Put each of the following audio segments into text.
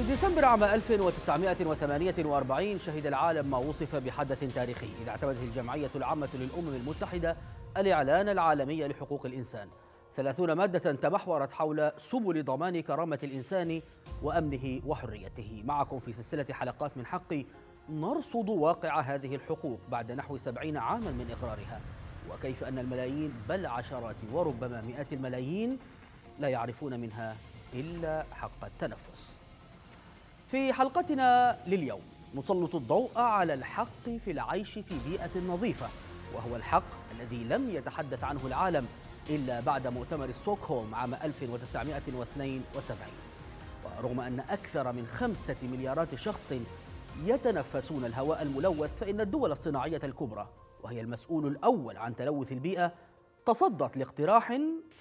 في ديسمبر عام 1948 شهد العالم ما وصف بحدث تاريخي إذ اعتمدت الجمعية العامة للأمم المتحدة الإعلان العالمي لحقوق الإنسان ثلاثون مادة تمحورت حول سبل ضمان كرامة الإنسان وأمنه وحريته معكم في سلسلة حلقات من حقي نرصد واقع هذه الحقوق بعد نحو سبعين عاما من إقرارها وكيف أن الملايين بل عشرات وربما مئات الملايين لا يعرفون منها إلا حق التنفس في حلقتنا لليوم نسلط الضوء على الحق في العيش في بيئة نظيفة وهو الحق الذي لم يتحدث عنه العالم إلا بعد مؤتمر ستوكهولم عام 1972 ورغم أن أكثر من خمسة مليارات شخص يتنفسون الهواء الملوث فإن الدول الصناعية الكبرى وهي المسؤول الأول عن تلوث البيئة تصدت لاقتراح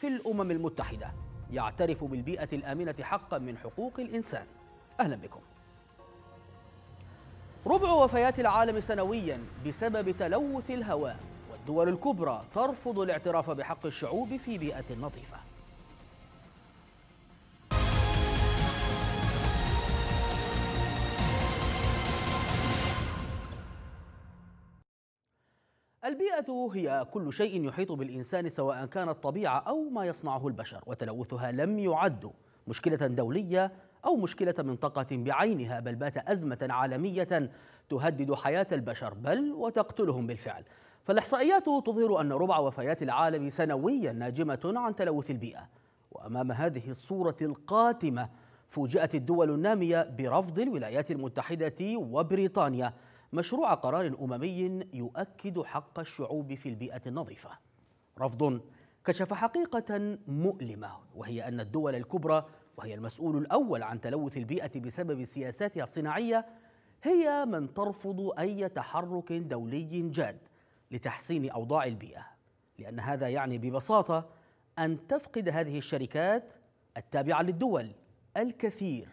في الأمم المتحدة يعترف بالبيئة الآمنة حقا من حقوق الإنسان أهلا بكم ربع وفيات العالم سنويا بسبب تلوث الهواء والدول الكبرى ترفض الاعتراف بحق الشعوب في بيئة نظيفة البيئة هي كل شيء يحيط بالإنسان سواء كانت طبيعة أو ما يصنعه البشر وتلوثها لم يعد مشكلة دولية أو مشكلة منطقة بعينها بل بات أزمة عالمية تهدد حياة البشر بل وتقتلهم بالفعل فالإحصائيات تظهر أن ربع وفيات العالم سنويا ناجمة عن تلوث البيئة وأمام هذه الصورة القاتمة فوجئت الدول النامية برفض الولايات المتحدة وبريطانيا مشروع قرار أممي يؤكد حق الشعوب في البيئة النظيفة رفض كشف حقيقة مؤلمة وهي أن الدول الكبرى وهي المسؤول الأول عن تلوث البيئة بسبب سياساتها الصناعية هي من ترفض أي تحرك دولي جاد لتحسين أوضاع البيئة لأن هذا يعني ببساطة أن تفقد هذه الشركات التابعة للدول الكثير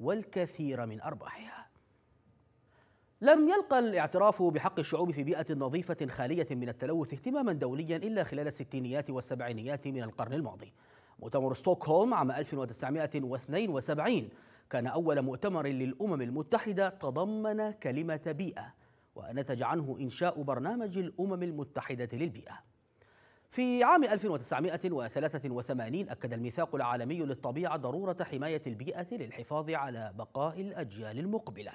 والكثير من أرباحها لم يلقى الاعتراف بحق الشعوب في بيئة نظيفة خالية من التلوث اهتماما دوليا إلا خلال الستينيات والسبعينيات من القرن الماضي مؤتمر ستوكهولم عام 1972 كان أول مؤتمر للأمم المتحدة تضمن كلمة بيئة ونتج عنه إنشاء برنامج الأمم المتحدة للبيئة في عام 1983 أكد الميثاق العالمي للطبيعة ضرورة حماية البيئة للحفاظ على بقاء الأجيال المقبلة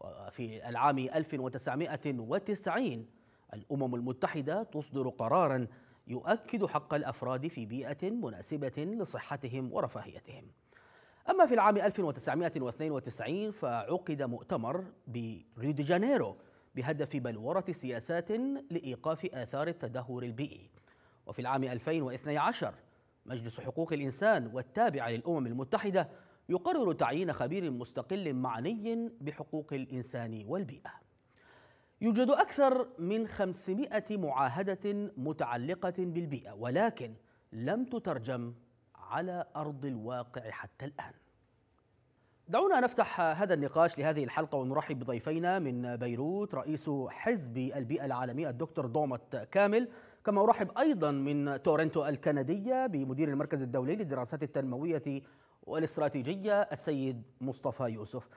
وفي العام 1990 الأمم المتحدة تصدر قراراً يؤكد حق الأفراد في بيئة مناسبة لصحتهم ورفاهيتهم أما في العام 1992 فعقد مؤتمر بريو دي جانيرو بهدف بلورة سياسات لإيقاف آثار التدهور البيئي وفي العام 2012 مجلس حقوق الإنسان والتابع للأمم المتحدة يقرر تعيين خبير مستقل معني بحقوق الإنسان والبيئة يوجد أكثر من 500 معاهدة متعلقة بالبيئة ولكن لم تترجم على أرض الواقع حتى الآن دعونا نفتح هذا النقاش لهذه الحلقة ونرحب بضيفينا من بيروت رئيس حزب البيئة العالمي الدكتور دومت كامل كما أرحب أيضا من تورنتو الكندية بمدير المركز الدولي للدراسات التنموية والاستراتيجية السيد مصطفى يوسف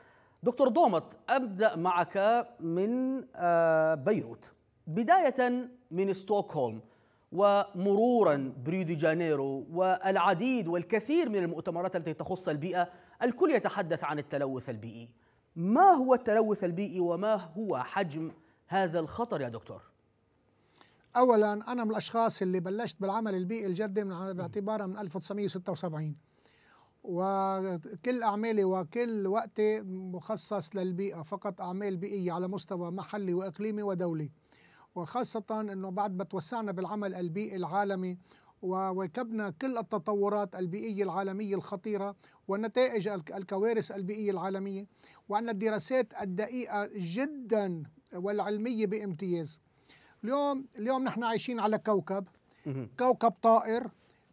دكتور دومت ابدا معك من آه، بيروت بدايه من ستوكهولم ومرورا بريو دي جانيرو والعديد والكثير من المؤتمرات التي تخص البيئه الكل يتحدث عن التلوث البيئي ما هو التلوث البيئي وما هو حجم هذا الخطر يا دكتور اولا انا من الاشخاص اللي بلشت بالعمل البيئي الجدي من باعتبارها من 1976 وكل أعمالي وكل وقتي مخصص للبيئة فقط أعمال بيئية على مستوى محلي وإقليمي ودولي وخاصة أنه بعد ما توسعنا بالعمل البيئي العالمي وواكبنا كل التطورات البيئية العالمية الخطيرة ونتائج الكوارث البيئية العالمية وعندنا الدراسات الدقيقة جدا والعلمية بامتياز اليوم اليوم نحن عايشين على كوكب كوكب طائر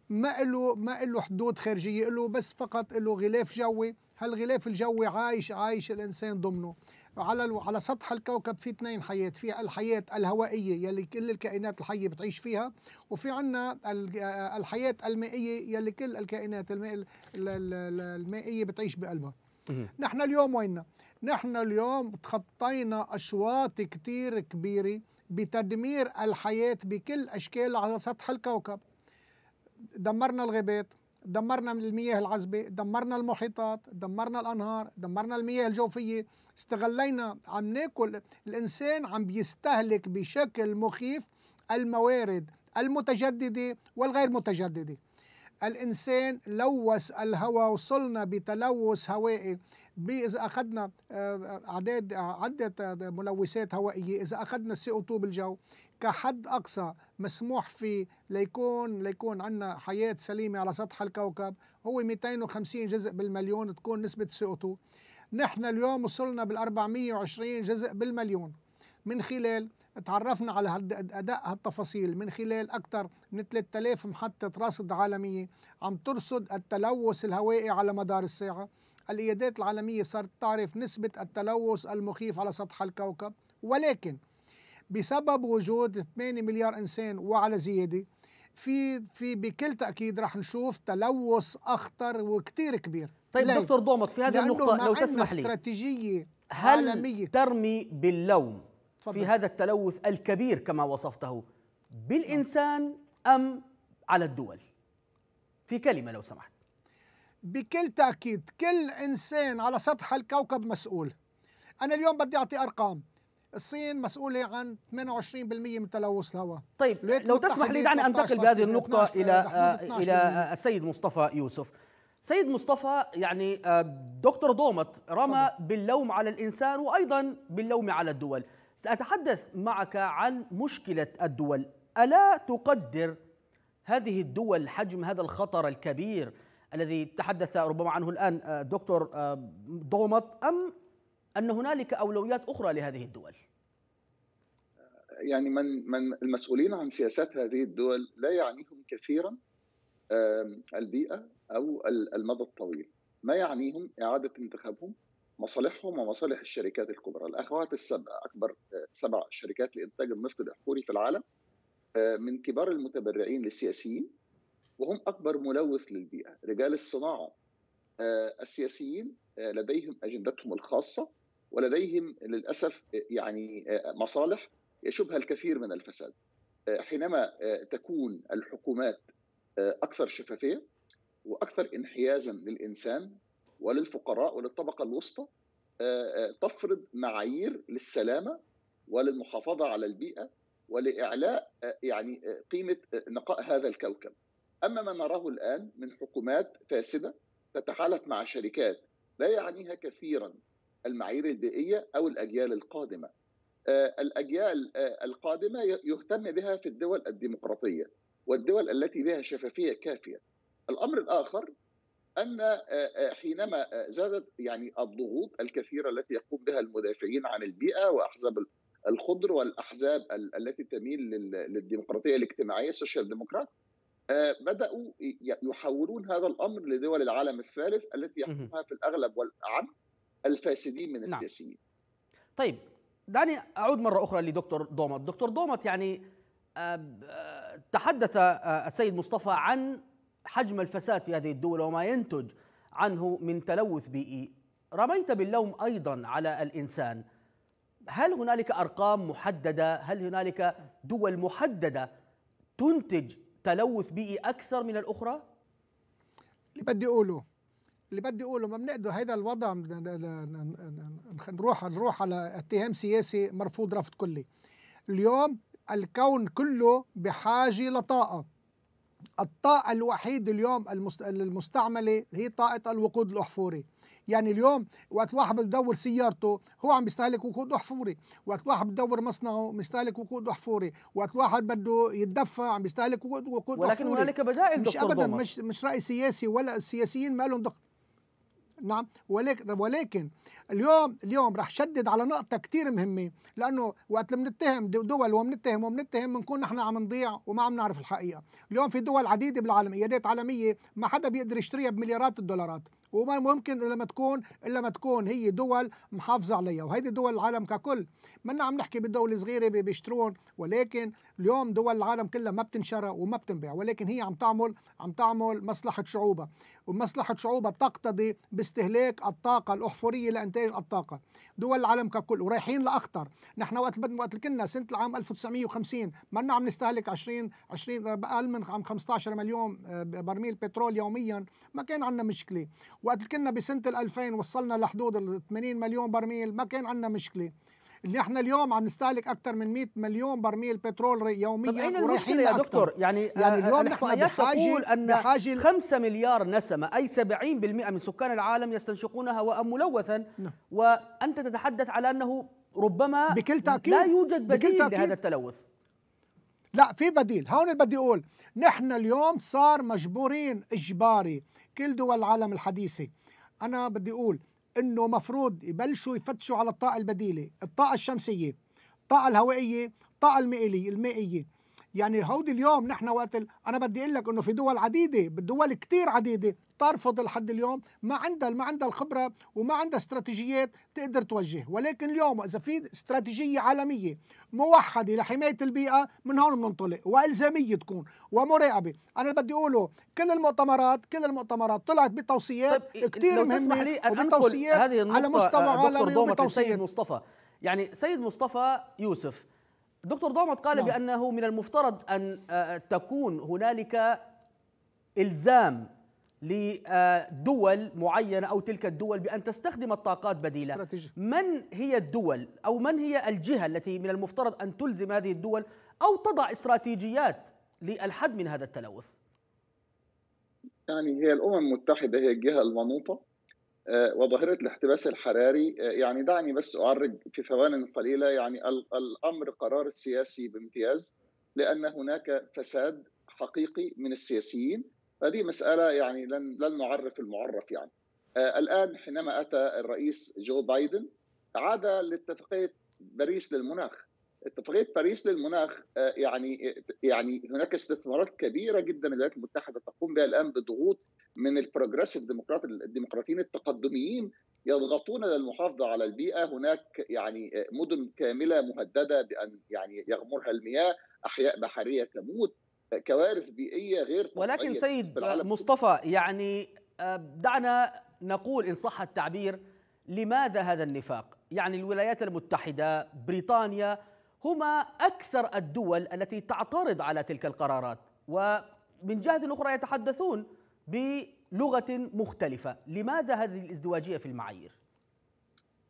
ما له ما له حدود خارجيه له بس فقط له غلاف جوي هالغلاف الجوي عايش عايش الانسان ضمنه على على سطح الكوكب في اثنين حياه في الحياه الهوائيه يلي كل الكائنات الحيه بتعيش فيها وفي عنا آه، الحياه المائيه يلي كل الكائنات المائيه, المائية بتعيش بقلبها نحن اليوم وين نحن اليوم تخطينا اشواط كثير كبيره بتدمير الحياه بكل اشكالها على سطح الكوكب دمرنا الغابات دمرنا المياه العذبة دمرنا المحيطات دمرنا الأنهار دمرنا المياه الجوفية استغلينا عم ناكل الإنسان عم بيستهلك بشكل مخيف الموارد المتجددة والغير متجددة الإنسان لوث الهواء وصلنا بتلوث هوائي إذا أخذنا أعداد آه، آه، آه، عدة ملوثات هوائية إذا أخذنا السي تو بالجو كحد أقصى مسموح فيه ليكون ليكون عندنا حياة سليمة على سطح الكوكب هو 250 جزء بالمليون تكون نسبة سي او نحن اليوم وصلنا بال 420 جزء بالمليون من خلال تعرفنا على اداء هالتفاصيل من خلال اكثر من 3000 محطه رصد عالميه عم ترصد التلوث الهوائي على مدار الساعه الايادات العالميه صارت تعرف نسبه التلوث المخيف على سطح الكوكب ولكن بسبب وجود 8 مليار انسان وعلى زياده في في بكل تاكيد رح نشوف تلوث اخطر وكثير كبير طيب ليه؟ دكتور ضومط في هذه النقطه لو تسمح لي استراتيجيه هل عالمية. ترمي باللوم تفضل. في هذا التلوث الكبير كما وصفته بالانسان ام على الدول في كلمه لو سمحت بكل تاكيد كل انسان على سطح الكوكب مسؤول انا اليوم بدي اعطي ارقام الصين مسؤولة عن 28% من تلوث الهواء طيب لو تسمح لي دعني أنتقل بهذه النقطة إلى إلى السيد مصطفى يوسف سيد مصطفى يعني آه، دكتور دومت رمى باللوم على الإنسان وأيضا باللوم على الدول سأتحدث معك عن مشكلة الدول ألا تقدر هذه الدول حجم هذا الخطر الكبير الذي تحدث ربما عنه الآن آه، دكتور آه، دومت أم أن هنالك أولويات أخرى لهذه الدول يعني من من المسؤولين عن سياسات هذه الدول لا يعنيهم كثيرا البيئه او المدى الطويل ما يعنيهم اعاده انتخابهم مصالحهم ومصالح الشركات الكبرى الاخوات السبع اكبر آه، سبع شركات لانتاج النفط الاحفوري في العالم آه، من كبار المتبرعين للسياسيين وهم اكبر ملوث للبيئه رجال الصناعه آه، السياسيين لديهم اجندتهم الخاصه ولديهم للاسف يعني مصالح يشبه الكثير من الفساد حينما تكون الحكومات اكثر شفافيه واكثر انحيازا للانسان وللفقراء وللطبقه الوسطى تفرض معايير للسلامه وللمحافظه على البيئه ولاعلاء يعني قيمه نقاء هذا الكوكب. اما ما نراه الان من حكومات فاسده تتحالف مع شركات لا يعنيها كثيرا المعايير البيئيه او الاجيال القادمه. آه، الاجيال آه، القادمه يهتم بها في الدول الديمقراطيه والدول التي بها شفافيه كافيه. الامر الاخر ان آه، حينما زادت يعني الضغوط الكثيره التي يقوم بها المدافعين عن البيئه واحزاب الخضر والاحزاب التي تميل للديمقراطيه الاجتماعيه السوشيال ديمقراط بداوا يحولون هذا الامر لدول العالم الثالث التي يحكمها في الاغلب والعم الفاسدين من نعم. السياسيين نعم. طيب دعني اعود مره اخرى لدكتور دومت دكتور دومت يعني آه، تحدث آه، السيد مصطفى عن حجم الفساد في هذه الدول وما ينتج عنه من تلوث بيئي رميت باللوم ايضا على الانسان هل هنالك ارقام محدده هل هنالك دول محدده تنتج تلوث بيئي اكثر من الاخرى اللي بدي اقوله اللي بدي اقوله ما بنقدر هذا الوضع نروح نروح على اتهام سياسي مرفوض رفض كلي اليوم الكون كله بحاجه لطاقه الطاقة الوحيد اليوم المستعملة هي طاقة الوقود الأحفوري يعني اليوم وقت واحد بدور سيارته هو عم بيستهلك وقود أحفوري وقت واحد بدور مصنعه بيستهلك وقود أحفوري وقت واحد بده يتدفى عم بيستهلك وقود ولكن أحفوري ولكن هنالك بدائل مش دكتور أبدا دومر. مش, مش رأي سياسي ولا السياسيين ما لهم دخل نعم ولكن ولكن اليوم اليوم رح شدد على نقطة كثير مهمة لأنه وقت اللي بنتهم دول وبنتهم وبنتهم بنكون نحن عم نضيع وما عم نعرف الحقيقة، اليوم في دول عديدة بالعالم ايادات عالمية ما حدا بيقدر يشتريها بمليارات الدولارات، وما ممكن الا ما تكون الا ما تكون هي دول محافظه عليها وهيدي دول العالم ككل منا عم نحكي بالدول الصغيره بيشترون ولكن اليوم دول العالم كلها ما بتنشرى وما بتنباع ولكن هي عم تعمل عم تعمل مصلحه شعوبها ومصلحه شعوبها تقتضي باستهلاك الطاقه الاحفوريه لانتاج الطاقه دول العالم ككل ورايحين لاخطر نحن وقت بدنا وقت كنا سنه العام 1950 منا عم نستهلك 20 20 اقل من 15 مليون آه، برميل بترول يوميا ما كان عندنا مشكله وقت كنا بسنه ال 2000 وصلنا لحدود ال 80 مليون برميل ما كان عندنا مشكله اللي نحن اليوم عم نستهلك اكثر من 100 مليون برميل بترول يوميا طب اين المشكله يا دكتور؟ يعني, يعني آه، آه، اليوم الاحصائيات تقول ان 5 مليار نسمه اي 70% من سكان العالم يستنشقون هواء ملوثا نعم. وانت تتحدث على انه ربما بكل تأكيد لا يوجد بديل بكل تأكيد لهذا التلوث لا في بديل هون بدي اقول نحن اليوم صار مجبورين إجباري كل دول العالم الحديثة أنا بدي أقول إنه مفروض يبلشوا يفتشوا على الطاقة البديلة الطاقة الشمسية الطاقة الهوائية الطاقة المائية المائية يعني هودي اليوم نحن وقت ال... انا بدي اقول لك انه في دول عديده بدول كتير عديده ترفض لحد اليوم ما عندها ما عندها الخبره وما عندها استراتيجيات تقدر توجه ولكن اليوم اذا في استراتيجيه عالميه موحده لحمايه البيئه من هون بننطلق والزاميه تكون ومراقبه انا بدي اقوله كل المؤتمرات كل المؤتمرات طلعت بتوصيات طيب كثير مهمه لي أن هذه على مستوى آه، عالمي وبتوصيات سيد مصطفى يعني سيد مصطفى يوسف دكتور ضامت قال نعم. بأنه من المفترض أن آه، آه، تكون هنالك إلزام لدول معينة أو تلك الدول بأن تستخدم الطاقات بديلة استراتيجي. من هي الدول أو من هي الجهة التي من المفترض أن تلزم هذه الدول أو تضع استراتيجيات للحد من هذا التلوث يعني هي الأمم المتحدة هي الجهة المنوطة آه، وظاهرة الاحتباس الحراري آه، يعني دعني بس أعرج في ثوان قليلة يعني الأمر قرار سياسي بامتياز لأن هناك فساد حقيقي من السياسيين هذه مسألة يعني لن لن نعرف المعرف يعني آه، الآن حينما أتى الرئيس جو بايدن عاد لاتفاقية باريس للمناخ اتفاقية باريس للمناخ يعني يعني هناك استثمارات كبيرة جدا الولايات المتحدة تقوم بها الآن بضغوط من البروجريسيف ديمقراط الديمقراطيين التقدميين يضغطون للمحافظه على البيئه هناك يعني مدن كامله مهدده بان يعني يغمرها المياه احياء بحريه تموت كوارث بيئيه غير ولكن سيد مصطفى يعني آه، دعنا نقول ان صح التعبير لماذا هذا النفاق يعني الولايات المتحده بريطانيا هما اكثر الدول التي تعترض على تلك القرارات ومن جهه اخرى يتحدثون بلغه مختلفه، لماذا هذه الازدواجيه في المعايير؟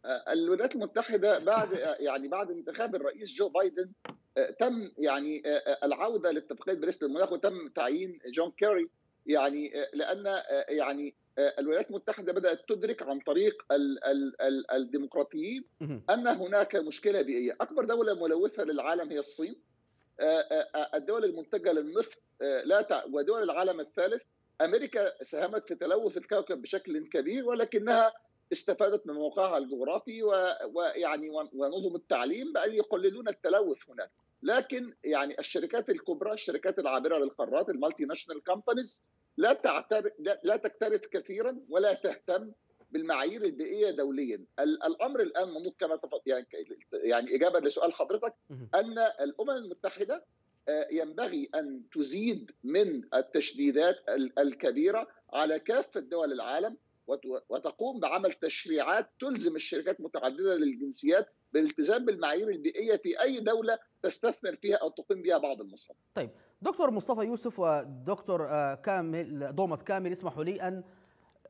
آه، الولايات المتحده بعد آه، يعني بعد انتخاب الرئيس جو بايدن آه، تم يعني العوده لاتفاقيه بريست للمناخ وتم تعيين جون كيري يعني لان يعني الولايات المتحده بدات تدرك عن طريق الديمقراطيين ان هناك مشكله بيئيه، اكبر دوله ملوثه للعالم هي الصين. الدول المنتجه للنفط لا ودول العالم الثالث امريكا ساهمت في تلوث الكوكب بشكل كبير ولكنها استفادت من موقعها الجغرافي ويعني ونظم التعليم بان يقللون التلوث هناك لكن يعني الشركات الكبرى الشركات العابره للقارات المالتي ناشونال كومبانيز لا تعترف لا تكترث كثيرا ولا تهتم بالمعايير البيئيه دوليا الامر الان منوط كما يعني يعني اجابه لسؤال حضرتك ان الامم المتحده ينبغي ان تزيد من التشديدات الكبيره على كافه دول العالم وتقوم بعمل تشريعات تلزم الشركات متعدده للجنسيات بالالتزام بالمعايير البيئيه في اي دوله تستثمر فيها او تقيم بها بعض المصالح. طيب دكتور مصطفى يوسف ودكتور آه، كامل دومت كامل اسمحوا لي ان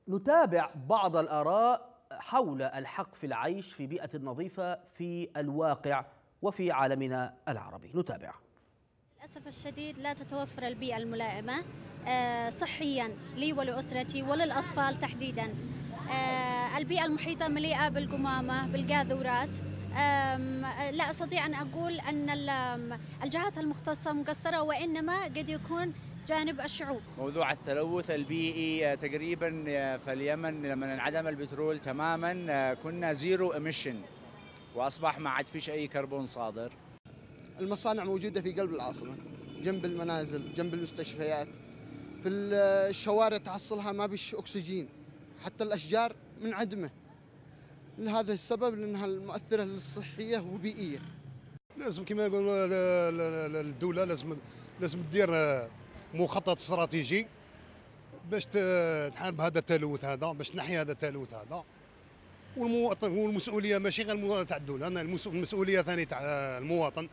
نتابع بعض الاراء حول الحق في العيش في بيئه نظيفه في الواقع وفي عالمنا العربي، نتابع. للأسف الشديد لا تتوفر البيئة الملائمة آه، صحيا لي ولأسرتي وللأطفال تحديدا آه، البيئة المحيطة مليئة بالقمامة بالجاذورات لا أستطيع أن أقول أن الجهات المختصة مقصرة وإنما قد يكون جانب الشعوب موضوع التلوث البيئي آه، تقريبا في اليمن لما انعدم البترول تماما كنا زيرو اميشن واصبح ما عاد فيش اي كربون صادر المصانع موجودة في قلب العاصمة جنب المنازل جنب المستشفيات في الشوارع تحصلها ما بيش أكسجين حتى الأشجار منعدمة لهذا السبب لأنها المؤثرة الصحية وبيئية لازم كما يقولوا الدولة لازم لازم تدير مخطط استراتيجي باش تحارب هذا التلوث هذا باش تنحي هذا التلوث هذا والمواطن والمسؤوليه ماشي غير تاع الدوله المسؤوليه ثاني تاع المواطن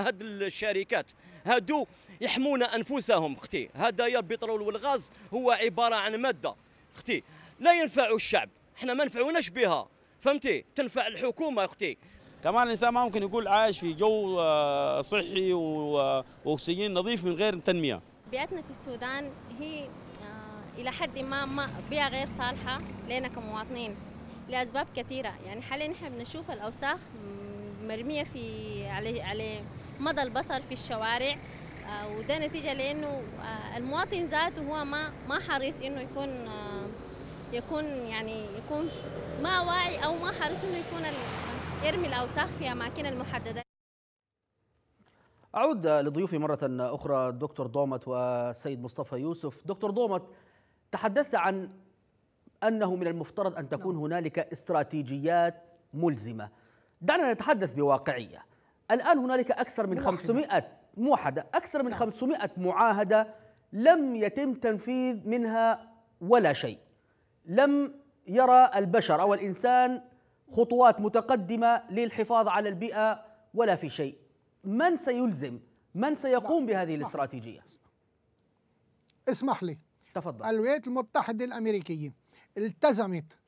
هاد الشركات هادو يحمون انفسهم اختي يا البترول والغاز هو عباره عن ماده اختي لا ينفع الشعب احنا ما نفعوناش بها فهمتي تنفع الحكومه اختي كمان الانسان ما ممكن يقول عايش في جو آه، صحي واكسجين آه، نظيف من غير تنميه بيئتنا في السودان هي آه، الى حد ما, ما بيئه غير صالحه لنا كمواطنين لاسباب كثيره يعني حاليا نحن بنشوف الاوساخ مرميه في على على مدى البصر في الشوارع آه، وده نتيجه لانه آه، المواطن ذاته هو ما ما حريص انه يكون آه، يكون يعني يكون ما واعي او ما حريص انه يكون يرمي الاوساخ في اماكن المحدده أعود لضيوفي مرة أخرى الدكتور دومت والسيد مصطفى يوسف دكتور دومت تحدثت عن أنه من المفترض أن تكون نعم. هنالك استراتيجيات ملزمة دعنا نتحدث بواقعية الآن هنالك أكثر من 500 موحدة أكثر من 500 نعم. معاهدة لم يتم تنفيذ منها ولا شيء لم يرى البشر أو الإنسان خطوات متقدمة للحفاظ على البيئة ولا في شيء من سيلزم من سيقوم بهذه الاستراتيجية اسمح لي تفضل الولايات المتحدة الأمريكية التزمت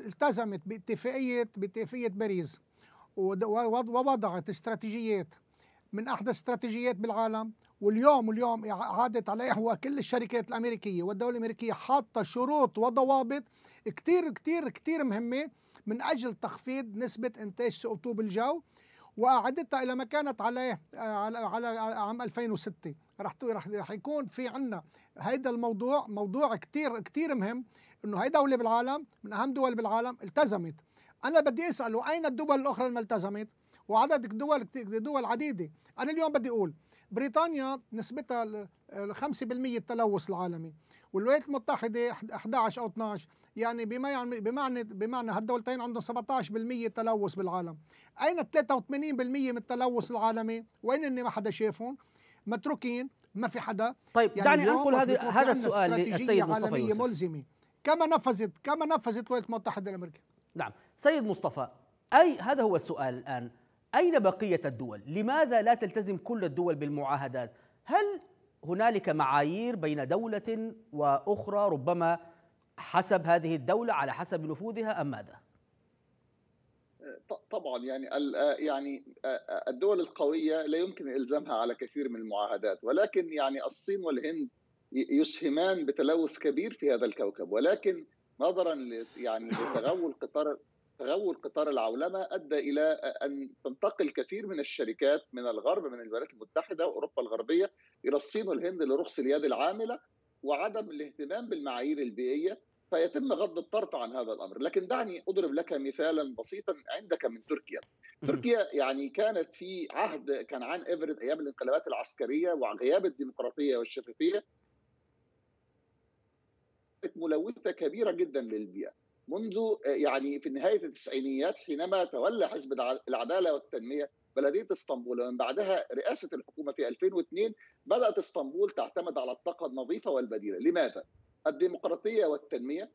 التزمت باتفاقية باتفاقية باريس ووضعت استراتيجيات من احدث استراتيجيات بالعالم واليوم اليوم عادت عليها كل الشركات الامريكيه والدوله الامريكيه حاطه شروط وضوابط كثير كثير كثير مهمه من اجل تخفيض نسبه انتاج سي او بالجو واعدتها الى ما كانت عليه آه، على عام 2006 رح رح يكون في عنا هيدا الموضوع موضوع كثير كثير مهم انه هي دوله بالعالم من اهم دول بالعالم التزمت أنا بدي أسأله أين الدول الأخرى الملتزمة وعدد دول دول عديدة أنا اليوم بدي أقول بريطانيا نسبتها 5% التلوث العالمي والولايات المتحدة 11 أو 12 يعني بما يعني بمعنى بمعنى هالدولتين عندهم 17% تلوث بالعالم أين 83% من التلوث العالمي وين ما حدا شافهم متروكين ما في حدا طيب يعني دعني أنقل هذا هذا السؤال للسيد مصطفى يوسف ملزمة كما نفذت كما نفذت الولايات المتحدة الأمريكية نعم سيد مصطفى أي هذا هو السؤال الآن أين بقية الدول؟ لماذا لا تلتزم كل الدول بالمعاهدات؟ هل هنالك معايير بين دولة وأخرى ربما حسب هذه الدولة على حسب نفوذها أم ماذا؟ طبعا يعني يعني الدول القويه لا يمكن الزامها على كثير من المعاهدات ولكن يعني الصين والهند يسهمان بتلوث كبير في هذا الكوكب ولكن نظرا يعني لتغول قطار غول قطار العولمه ادى الى ان تنتقل كثير من الشركات من الغرب من الولايات المتحده واوروبا الغربيه الى الصين والهند لرخص اليد العامله وعدم الاهتمام بالمعايير البيئيه فيتم غض الطرف عن هذا الامر، لكن دعني اضرب لك مثالا بسيطا عندك من تركيا. تركيا يعني كانت في عهد كنعان ايفرد ايام الانقلابات العسكريه وغياب الديمقراطيه والشفافيه ملوثه كبيره جدا للبيئه. منذ آه، يعني في نهايه التسعينيات حينما تولى حزب العداله والتنميه بلديه اسطنبول ومن بعدها رئاسه الحكومه في 2002 بدات اسطنبول تعتمد على الطاقه النظيفه والبديله، لماذا؟ الديمقراطيه والتنميه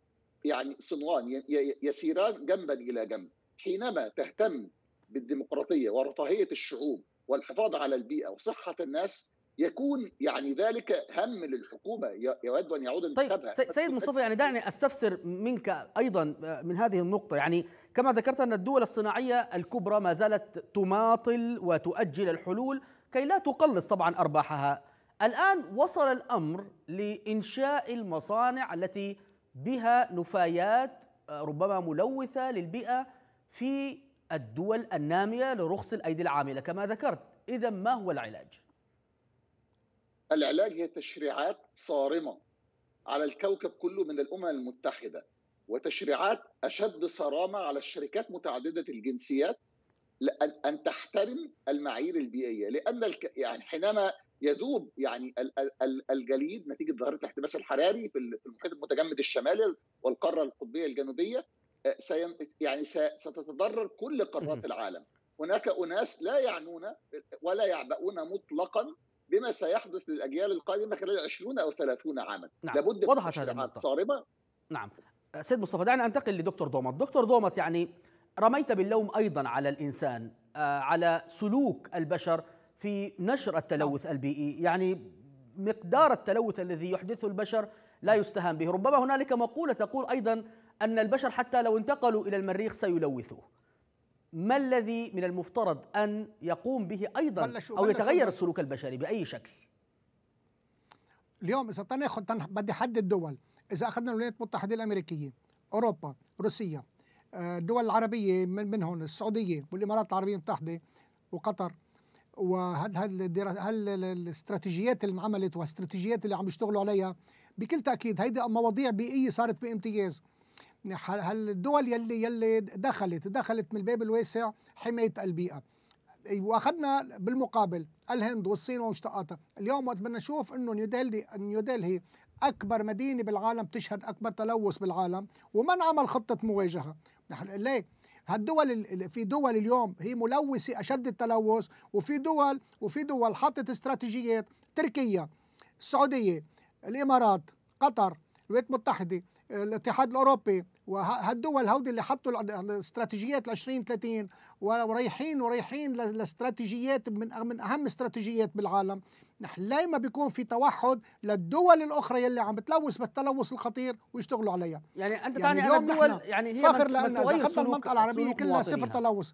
يعني صنوان يسيران جنبا الى جنب، حينما تهتم بالديمقراطيه ورفاهيه الشعوب والحفاظ على البيئه وصحه الناس يكون يعني ذلك هم للحكومه يود ان يعود انتخابها طيب سيد مصطفى يعني دعني استفسر منك ايضا آه، من هذه النقطه يعني كما ذكرت ان الدول الصناعيه الكبرى ما زالت تماطل وتؤجل الحلول كي لا تقلص طبعا ارباحها الان وصل الامر لانشاء المصانع التي بها نفايات آه، ربما ملوثه للبيئه في الدول الناميه لرخص الايدي العامله كما ذكرت اذا ما هو العلاج العلاج هي تشريعات صارمه على الكوكب كله من الامم المتحده وتشريعات اشد صرامه على الشركات متعدده الجنسيات لأن ان تحترم المعايير البيئيه لان الك... يعني حينما يذوب يعني الجليد نتيجه ظاهره الاحتباس الحراري في المحيط المتجمد الشمالي والقاره القطبيه الجنوبيه آه، سي... يعني ستتضرر كل قارات العالم هناك اناس لا يعنون ولا يعبؤون مطلقا بما سيحدث للاجيال القادمه خلال 20 او 30 عاما نعم. لابد من هذا صارمه نعم سيد مصطفى دعنا انتقل لدكتور دومت دكتور دومت يعني رميت باللوم ايضا على الانسان آه، على سلوك البشر في نشر التلوث نعم. البيئي يعني مقدار التلوث الذي يحدثه البشر لا نعم. يستهان به ربما هنالك مقولة تقول أيضا أن البشر حتى لو انتقلوا إلى المريخ سيلوثوه ما الذي من المفترض أن يقوم به أيضا أو يتغير السلوك البشري بأي شكل اليوم إذا تناخد بدي حد الدول إذا أخذنا الولايات المتحدة الأمريكية أوروبا روسيا الدول آه، العربية من منهم السعودية والإمارات العربية المتحدة وقطر وهل هل هل الاستراتيجيات اللي انعملت والاستراتيجيات اللي عم يشتغلوا عليها بكل تاكيد هيدي مواضيع بيئيه صارت بامتياز هالدول يلي يلي دخلت دخلت من الباب الواسع حمايه البيئه واخذنا بالمقابل الهند والصين ومشتقاتها اليوم وقت بدنا نشوف انه نيودلهي نيودلهي اكبر مدينه بالعالم تشهد اكبر تلوث بالعالم ومن عمل خطه مواجهه نحن ليه هالدول في دول اليوم هي ملوثه اشد التلوث وفي دول وفي دول حطت استراتيجيات تركيا السعوديه الامارات قطر الولايات المتحده الاتحاد الاوروبي وهالدول هودي اللي حطوا الاستراتيجيات 2030 ورايحين ورايحين لاستراتيجيات من من اهم استراتيجيات بالعالم نحن لا ما بيكون في توحد للدول الاخرى يلي عم بتلوث بالتلوث الخطير ويشتغلوا عليها يعني انت يعني تعني انا الدول يعني هي فخر لان المنطقه العربيه كلها صفر تلوث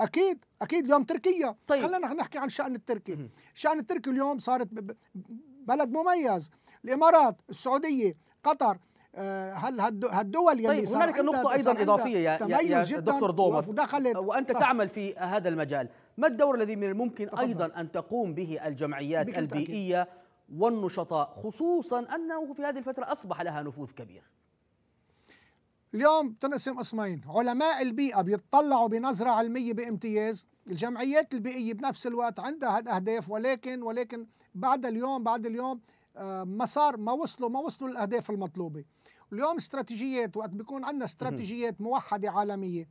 اكيد اكيد اليوم تركيا طيب. خلينا نحكي عن الشان التركي الشان التركي اليوم صارت بلد مميز الامارات السعوديه قطر آه، هل هالدول يلي طيب هنالك نقطة أيضا إضافية يا, يا, يا دكتور دومر آه، وأنت تعمل في هذا المجال ما الدور الذي من الممكن تفضل. أيضا أن تقوم به الجمعيات البيئية أكيد. والنشطاء خصوصا أنه في هذه الفترة أصبح لها نفوذ كبير اليوم تنقسم قسمين علماء البيئة بيطلعوا بنظرة علمية بامتياز الجمعيات البيئية بنفس الوقت عندها أهداف ولكن ولكن بعد اليوم بعد اليوم آه، مسار ما وصلوا ما وصلوا للأهداف المطلوبة واليوم استراتيجيات وقت بيكون عندنا استراتيجيات موحده عالميه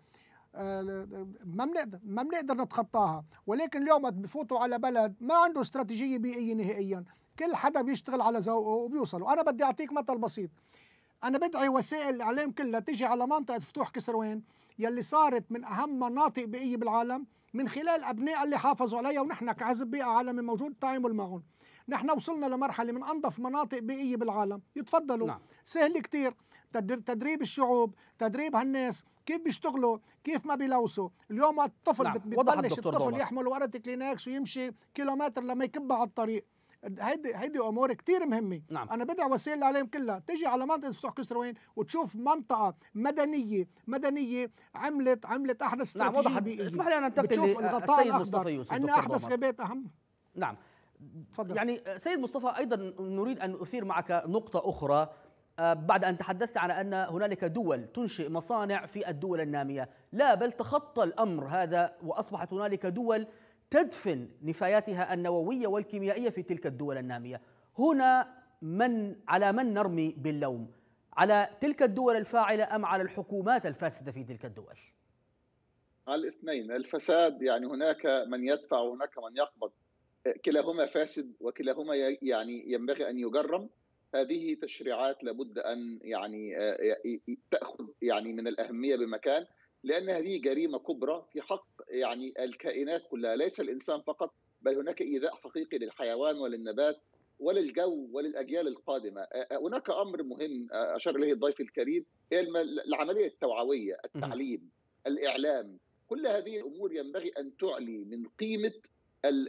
آه، ما بنقدر ما بنقدر نتخطاها ولكن اليوم وقت بفوتوا على بلد ما عنده استراتيجيه بيئيه نهائيا كل حدا بيشتغل على ذوقه وبيوصلوا انا بدي اعطيك مثل بسيط انا بدعي وسائل الاعلام كلها تجي على منطقه فتوح كسروان يلي صارت من اهم مناطق بيئيه بالعالم من خلال ابناء اللي حافظوا عليها ونحن كحزب بيئه عالمي موجود تعامل معهم نحن وصلنا لمرحله من انظف مناطق بيئيه بالعالم يتفضلوا نعم. سهل كتير تدريب الشعوب تدريب هالناس كيف بيشتغلوا كيف ما بيلوسوا اليوم الطفل نعم. بتبلش الطفل دوما. يحمل ورقه كلينكس ويمشي كيلومتر لما يكب على الطريق هيدي هيدي امور كثير مهمه نعم. انا بدي وسائل الاعلام كلها تيجي على منطقه فتح كسروين وتشوف منطقه مدنيه مدنيه عملت عملت احدث نعم واضح اسمح لي ان انتقل للسيد مصطفى يوسف عندنا احدث غابات اهم نعم تفضل. يعني آه، سيد مصطفى ايضا نريد ان اثير معك نقطه اخرى آه، بعد ان تحدثت عن ان هنالك دول تنشئ مصانع في الدول الناميه لا بل تخطى الامر هذا واصبحت هنالك دول تدفن نفاياتها النوويه والكيميائيه في تلك الدول الناميه هنا من على من نرمي باللوم على تلك الدول الفاعله ام على الحكومات الفاسده في تلك الدول الاثنين الفساد يعني هناك من يدفع وهناك من يقبض كلاهما فاسد وكلاهما يعني ينبغي ان يجرم هذه تشريعات لابد ان يعني آه، تاخذ يعني من الاهميه بمكان لان هذه جريمه كبرى في حق يعني الكائنات كلها ليس الانسان فقط بل هناك ايذاء حقيقي للحيوان وللنبات وللجو وللاجيال القادمه آه، آه، هناك امر مهم اشار اليه الضيف الكريم هي العمليه التوعويه التعليم الاعلام كل هذه الامور ينبغي ان تعلي من قيمه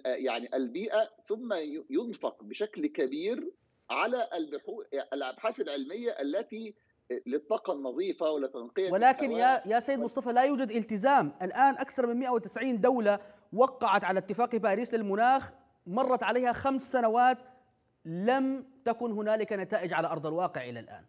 يعني البيئه ثم ينفق بشكل كبير على الابحاث العلميه التي للطاقه النظيفه ولتنقيه ولكن يا يا سيد مصطفى لا يوجد التزام الان اكثر من 190 دوله وقعت على اتفاق باريس للمناخ مرت عليها خمس سنوات لم تكن هنالك نتائج على ارض الواقع الى الان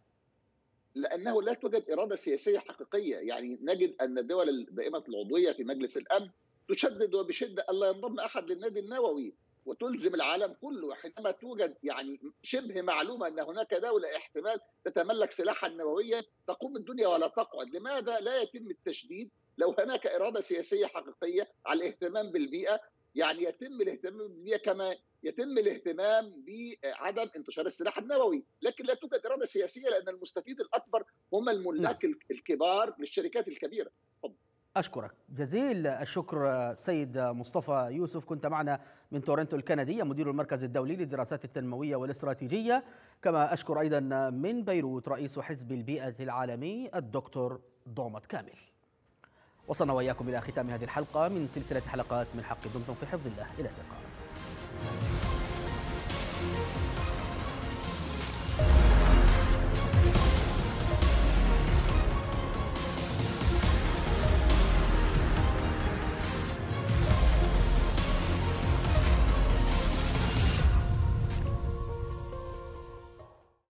لانه لا توجد اراده سياسيه حقيقيه يعني نجد ان الدول دائمه العضويه في مجلس الامن تشدد وبشده الا ينضم احد للنادي النووي وتلزم العالم كله حينما توجد يعني شبه معلومه ان هناك دوله احتمال تتملك سلاحا نوويا تقوم الدنيا ولا تقعد، لماذا لا يتم التشديد لو هناك اراده سياسيه حقيقيه على الاهتمام بالبيئه يعني يتم الاهتمام بالبيئه كما يتم الاهتمام بعدم انتشار السلاح النووي، لكن لا توجد اراده سياسيه لان المستفيد الاكبر هم الملاك نعم. الكبار للشركات الكبيره. أشكرك جزيل الشكر سيد مصطفى يوسف كنت معنا من تورنتو الكندية مدير المركز الدولي للدراسات التنموية والاستراتيجية كما أشكر أيضا من بيروت رئيس حزب البيئة العالمي الدكتور دومت كامل وصلنا وإياكم إلى ختام هذه الحلقة من سلسلة حلقات من حق دمتم في حفظ الله إلى اللقاء